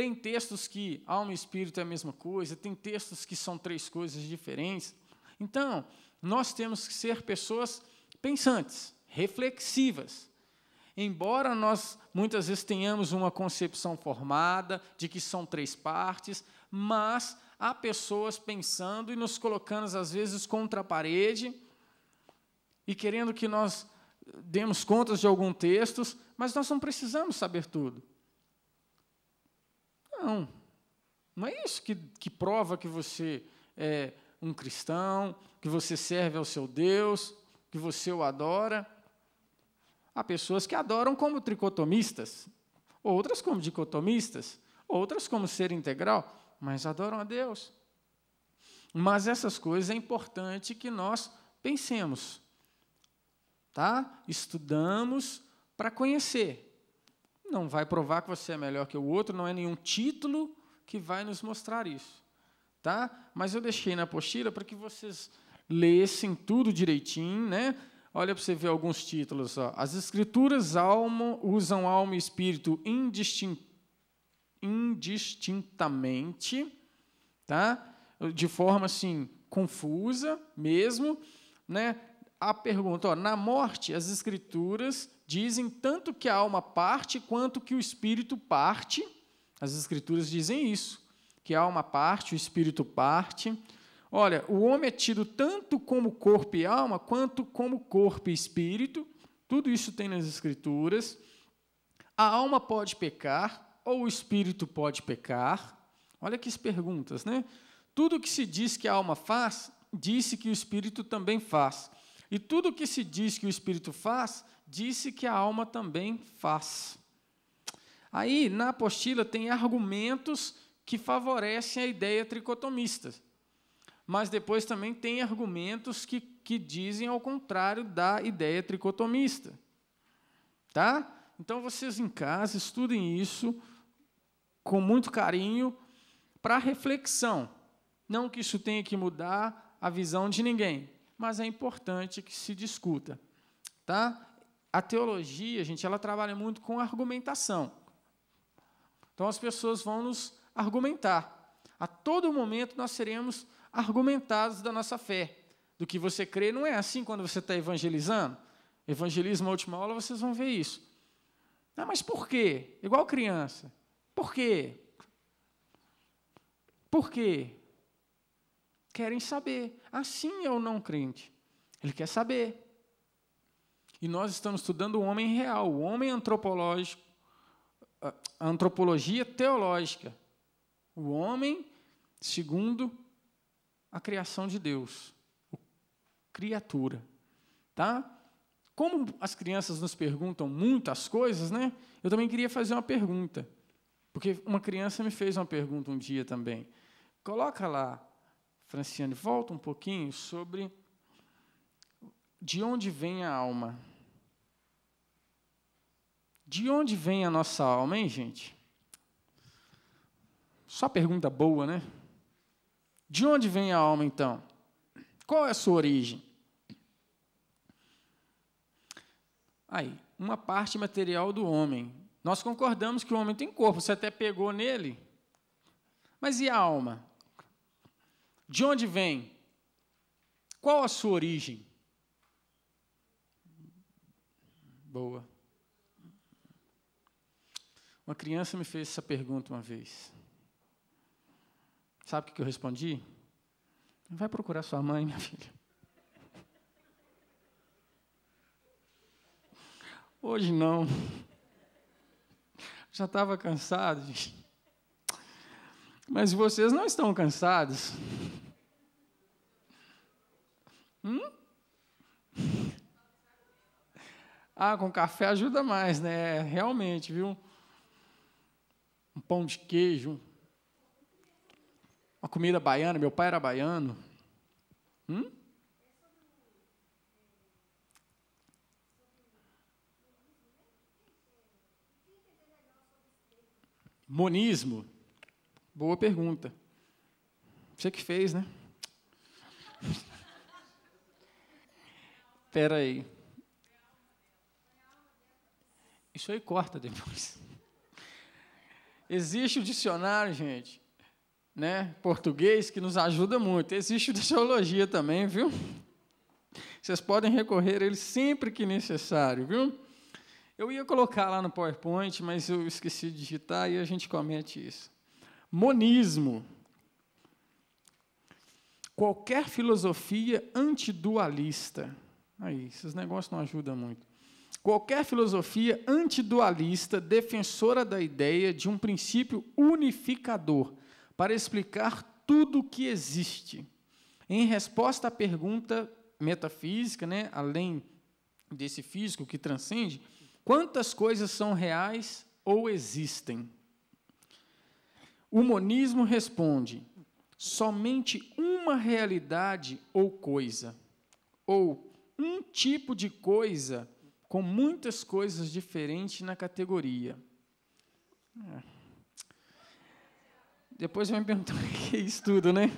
Tem textos que alma e espírito é a mesma coisa, tem textos que são três coisas diferentes. Então, nós temos que ser pessoas pensantes, reflexivas. Embora nós muitas vezes tenhamos uma concepção formada de que são três partes, mas há pessoas pensando e nos colocando às vezes contra a parede e querendo que nós demos contas de algum texto, mas nós não precisamos saber tudo. Não. Não é isso que, que prova que você é um cristão, que você serve ao seu Deus, que você o adora. Há pessoas que adoram como tricotomistas, outras como dicotomistas, outras como ser integral, mas adoram a Deus. Mas essas coisas é importante que nós pensemos. Tá? Estudamos para conhecer não vai provar que você é melhor que o outro, não é nenhum título que vai nos mostrar isso. Tá? Mas eu deixei na apostila para que vocês lessem tudo direitinho, né? Olha para você ver alguns títulos. Ó. As escrituras alma, usam alma e espírito indistin... indistintamente, tá? de forma assim, confusa mesmo. Né? A pergunta: ó, na morte, as escrituras dizem tanto que a alma parte quanto que o espírito parte. As escrituras dizem isso, que a alma parte, o espírito parte. Olha, o homem é tido tanto como corpo e alma, quanto como corpo e espírito. Tudo isso tem nas escrituras. A alma pode pecar ou o espírito pode pecar? Olha que perguntas, né? Tudo que se diz que a alma faz, disse que o espírito também faz. E tudo que se diz que o espírito faz, disse que a alma também faz. Aí, na apostila, tem argumentos que favorecem a ideia tricotomista, mas depois também tem argumentos que, que dizem ao contrário da ideia tricotomista. Tá? Então, vocês em casa estudem isso com muito carinho para reflexão. Não que isso tenha que mudar a visão de ninguém, mas é importante que se discuta. Tá? a teologia, gente, ela trabalha muito com argumentação. Então as pessoas vão nos argumentar. A todo momento nós seremos argumentados da nossa fé, do que você crê. Não é assim quando você está evangelizando. Evangelismo a última aula, vocês vão ver isso. Ah, mas por quê? Igual criança. Por quê? Por quê? Querem saber. Assim é o não crente. Ele quer saber. E nós estamos estudando o homem real, o homem antropológico, a antropologia teológica. O homem segundo a criação de Deus, criatura. Tá? Como as crianças nos perguntam muitas coisas, né? Eu também queria fazer uma pergunta. Porque uma criança me fez uma pergunta um dia também. Coloca lá, Franciane, volta um pouquinho sobre de onde vem a alma. De onde vem a nossa alma, hein, gente? Só pergunta boa, né? De onde vem a alma, então? Qual é a sua origem? Aí, uma parte material do homem. Nós concordamos que o homem tem corpo, você até pegou nele. Mas e a alma? De onde vem? Qual a sua origem? Boa. Uma criança me fez essa pergunta uma vez. Sabe o que eu respondi? Vai procurar sua mãe, minha filha. Hoje não. Já estava cansado. Gente. Mas vocês não estão cansados? Hum? Ah, com café ajuda mais, né? Realmente, viu? um pão de queijo, uma comida baiana. Meu pai era baiano. Hum? Monismo? Boa pergunta. Você que fez, né? Espera aí. Isso aí corta depois. Existe o dicionário, gente, né, português, que nos ajuda muito. Existe o de teologia também, viu? Vocês podem recorrer a ele sempre que necessário, viu? Eu ia colocar lá no PowerPoint, mas eu esqueci de digitar e a gente comete isso. Monismo. Qualquer filosofia antidualista. Aí, esses negócios não ajudam muito. Qualquer filosofia antidualista, defensora da ideia de um princípio unificador para explicar tudo o que existe. Em resposta à pergunta metafísica, né, além desse físico que transcende, quantas coisas são reais ou existem? O monismo responde: somente uma realidade ou coisa, ou um tipo de coisa com muitas coisas diferentes na categoria. É. Depois vai me perguntar o que é isso tudo, né?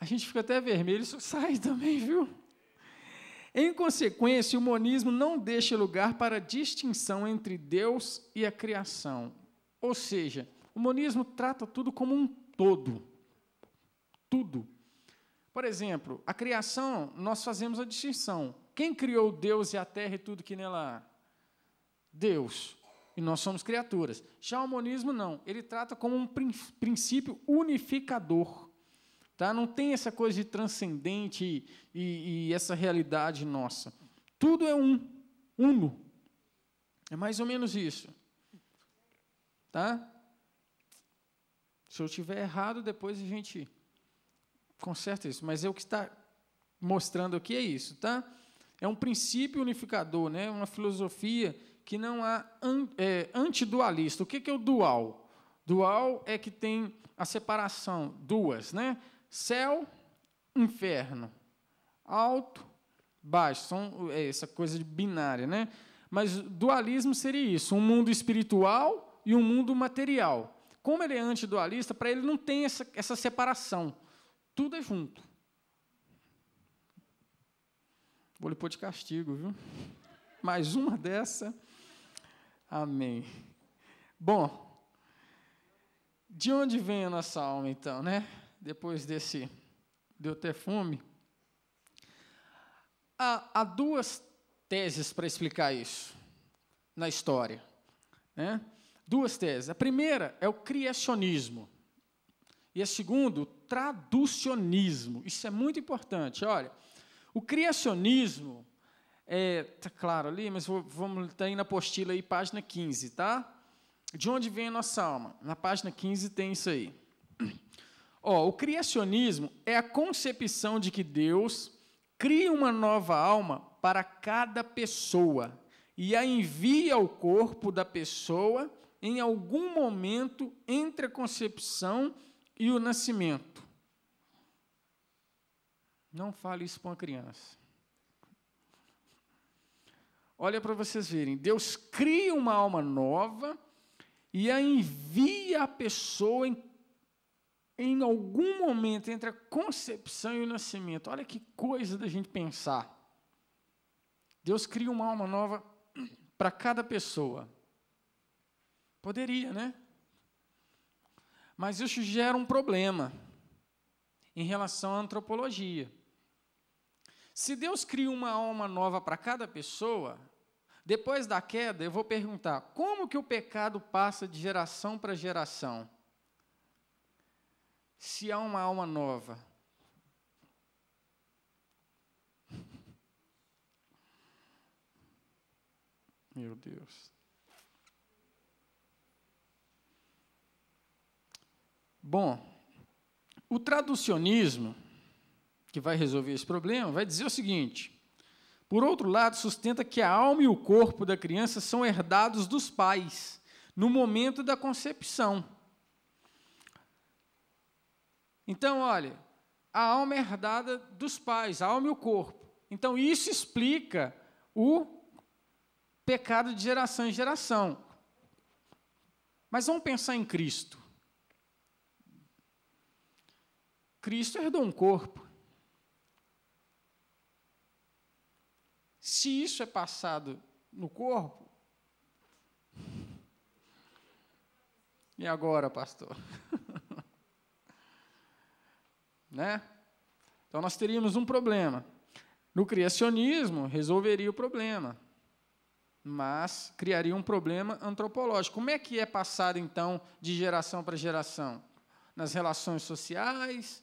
A gente fica até vermelho, isso sai também, viu? Em consequência, o monismo não deixa lugar para distinção entre Deus e a criação. Ou seja, o monismo trata tudo como um todo. Tudo. Por exemplo, a criação, nós fazemos a distinção. Quem criou Deus e a terra e tudo que nela há? Deus. E nós somos criaturas. Já o monismo, não. Ele trata como um princípio unificador. Tá? Não tem essa coisa de transcendente e, e essa realidade nossa. Tudo é um, uno. É mais ou menos isso. Tá? Se eu estiver errado, depois a gente Conserta isso, mas é o que está mostrando aqui é isso, tá? É um princípio unificador, né? uma filosofia que não há an, é, antidualista. O que é o dual? Dual é que tem a separação, duas, né? Céu, inferno, alto, baixo. São, é essa coisa de binária, né? Mas dualismo seria isso: um mundo espiritual e um mundo material. Como ele é antidualista, para ele não tem essa, essa separação. Tudo é junto. Vou lhe pôr de castigo, viu? Mais uma dessa. Amém. Bom, de onde vem a nossa alma, então, né? Depois desse, de eu ter fome. Há, há duas teses para explicar isso na história. Né? Duas teses. A primeira é o criacionismo. E a é segundo, traducionismo. Isso é muito importante. Olha, o criacionismo é, tá claro ali, mas vou, vamos tá aí na apostila aí, página 15, tá? De onde vem a nossa alma? Na página 15 tem isso aí. Ó, o criacionismo é a concepção de que Deus cria uma nova alma para cada pessoa e a envia ao corpo da pessoa em algum momento entre a concepção e e o nascimento. Não fale isso para uma criança. Olha para vocês verem, Deus cria uma alma nova e a envia a pessoa em, em algum momento entre a concepção e o nascimento. Olha que coisa da gente pensar. Deus cria uma alma nova para cada pessoa. Poderia, né? Mas isso gera um problema em relação à antropologia. Se Deus cria uma alma nova para cada pessoa, depois da queda, eu vou perguntar: como que o pecado passa de geração para geração? Se há uma alma nova. Meu Deus. Bom, o traducionismo, que vai resolver esse problema, vai dizer o seguinte: por outro lado, sustenta que a alma e o corpo da criança são herdados dos pais no momento da concepção. Então, olha, a alma é herdada dos pais, a alma e o corpo. Então, isso explica o pecado de geração em geração. Mas vamos pensar em Cristo. Cristo herdou um corpo. Se isso é passado no corpo, e agora, pastor? né? Então nós teríamos um problema. No criacionismo, resolveria o problema, mas criaria um problema antropológico. Como é que é passado, então, de geração para geração? Nas relações sociais,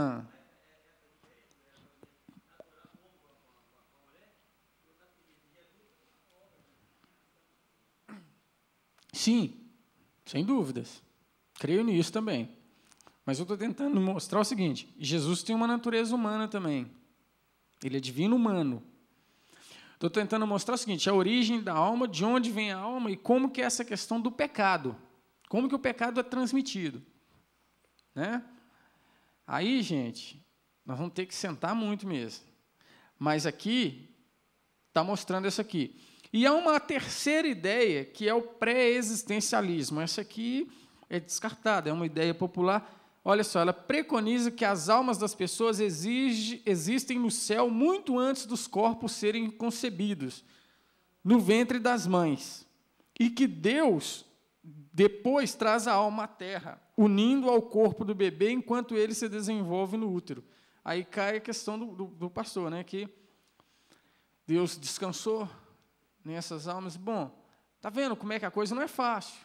Ah. Sim, sem dúvidas. Creio nisso também. Mas eu estou tentando mostrar o seguinte: Jesus tem uma natureza humana também. Ele é divino humano. Estou tentando mostrar o seguinte: a origem da alma, de onde vem a alma e como que é essa questão do pecado, como que o pecado é transmitido, né? Aí, gente, nós vamos ter que sentar muito mesmo. Mas aqui está mostrando isso aqui. E há uma terceira ideia que é o pré-existencialismo. Essa aqui é descartada, é uma ideia popular. Olha só, ela preconiza que as almas das pessoas exige, existem no céu muito antes dos corpos serem concebidos, no ventre das mães, e que Deus depois traz a alma à terra, unindo ao corpo do bebê enquanto ele se desenvolve no útero. Aí cai a questão do, do, do pastor, né? Que Deus descansou nessas almas. Bom, tá vendo como é que a coisa não é fácil,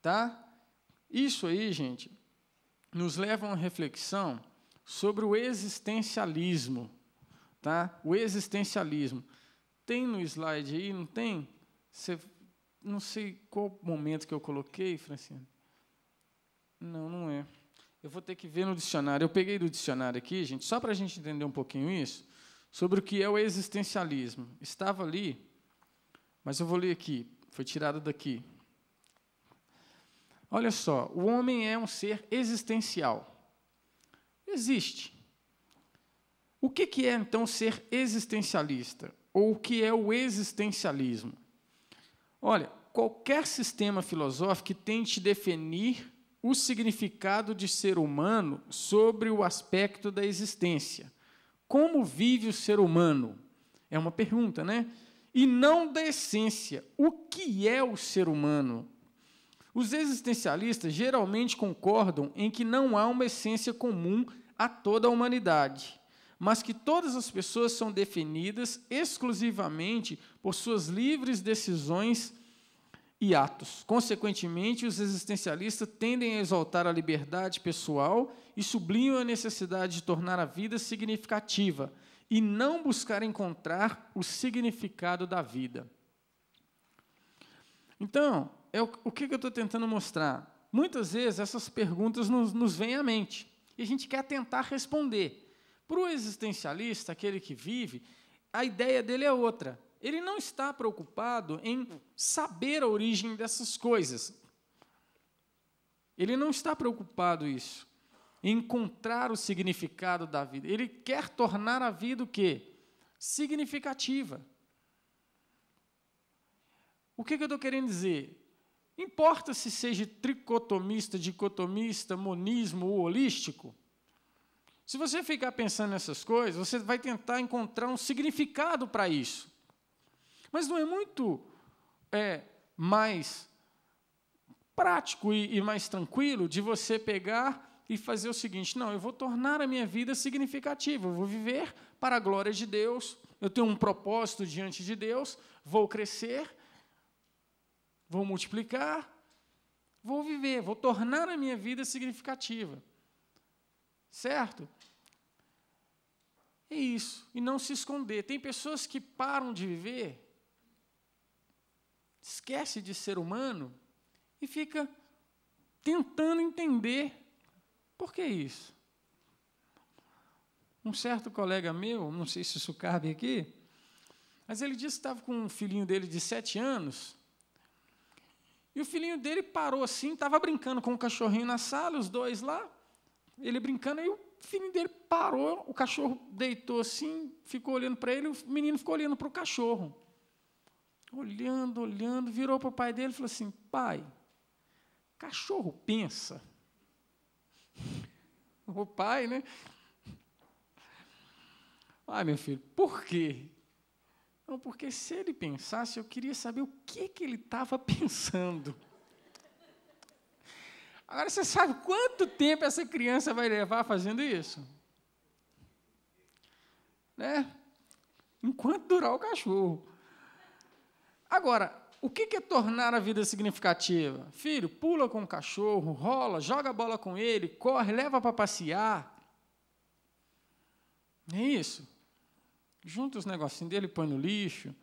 tá? Isso aí, gente, nos leva a uma reflexão sobre o existencialismo, tá? O existencialismo tem no slide aí, não tem? Você não sei qual momento que eu coloquei, Francine. Não, não é. Eu vou ter que ver no dicionário. Eu peguei do dicionário aqui, gente, só para a gente entender um pouquinho isso, sobre o que é o existencialismo. Estava ali, mas eu vou ler aqui. Foi tirado daqui. Olha só, o homem é um ser existencial. Existe. O que é então ser existencialista? Ou o que é o existencialismo? Olha, qualquer sistema filosófico que tente definir o significado de ser humano sobre o aspecto da existência. Como vive o ser humano? É uma pergunta, né? E não da essência. O que é o ser humano? Os existencialistas geralmente concordam em que não há uma essência comum a toda a humanidade mas que todas as pessoas são definidas exclusivamente por suas livres decisões e atos. Consequentemente, os existencialistas tendem a exaltar a liberdade pessoal e sublinham a necessidade de tornar a vida significativa e não buscar encontrar o significado da vida. Então, é o, o que, eu estou tentando mostrar? Muitas vezes essas perguntas nos, nos vêm à mente e a gente quer tentar responder. Para o existencialista, aquele que vive, a ideia dele é outra. Ele não está preocupado em saber a origem dessas coisas. Ele não está preocupado isso, em encontrar o significado da vida. Ele quer tornar a vida o quê? Significativa. O que, que eu estou querendo dizer? Importa se seja tricotomista, dicotomista, monismo ou holístico? Se você ficar pensando nessas coisas, você vai tentar encontrar um significado para isso. Mas não é muito é, mais prático e, e mais tranquilo de você pegar e fazer o seguinte: não, eu vou tornar a minha vida significativa, eu vou viver para a glória de Deus, eu tenho um propósito diante de Deus, vou crescer, vou multiplicar, vou viver, vou tornar a minha vida significativa. Certo? É isso. E não se esconder. Tem pessoas que param de viver, esquece de ser humano e fica tentando entender por que isso. Um certo colega meu, não sei se isso cabe aqui, mas ele disse que estava com um filhinho dele de sete anos. E o filhinho dele parou assim, estava brincando com o um cachorrinho na sala, os dois lá. Ele brincando, aí o filho dele parou, o cachorro deitou assim, ficou olhando para ele, o menino ficou olhando para o cachorro. Olhando, olhando, virou para o pai dele e falou assim: Pai, cachorro pensa. O pai, né? Ai, meu filho, por quê? Não, porque se ele pensasse, eu queria saber o que, que ele estava pensando. Agora você sabe quanto tempo essa criança vai levar fazendo isso? Né? Enquanto durar o cachorro. Agora, o que é tornar a vida significativa? Filho, pula com o cachorro, rola, joga a bola com ele, corre, leva para passear. É isso. Junta os negocinhos dele, põe no lixo.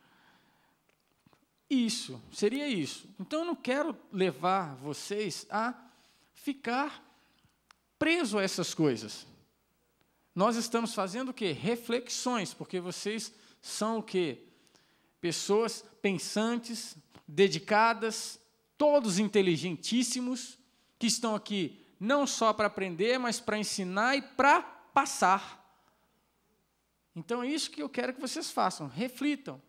Isso, seria isso. Então, eu não quero levar vocês a ficar preso a essas coisas. Nós estamos fazendo o quê? Reflexões, porque vocês são o quê? Pessoas pensantes, dedicadas, todos inteligentíssimos, que estão aqui não só para aprender, mas para ensinar e para passar. Então é isso que eu quero que vocês façam, reflitam.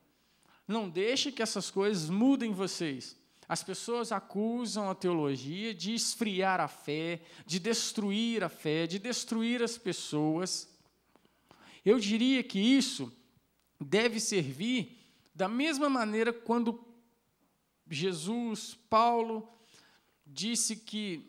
Não deixe que essas coisas mudem vocês. As pessoas acusam a teologia de esfriar a fé, de destruir a fé, de destruir as pessoas. Eu diria que isso deve servir da mesma maneira quando Jesus, Paulo, disse que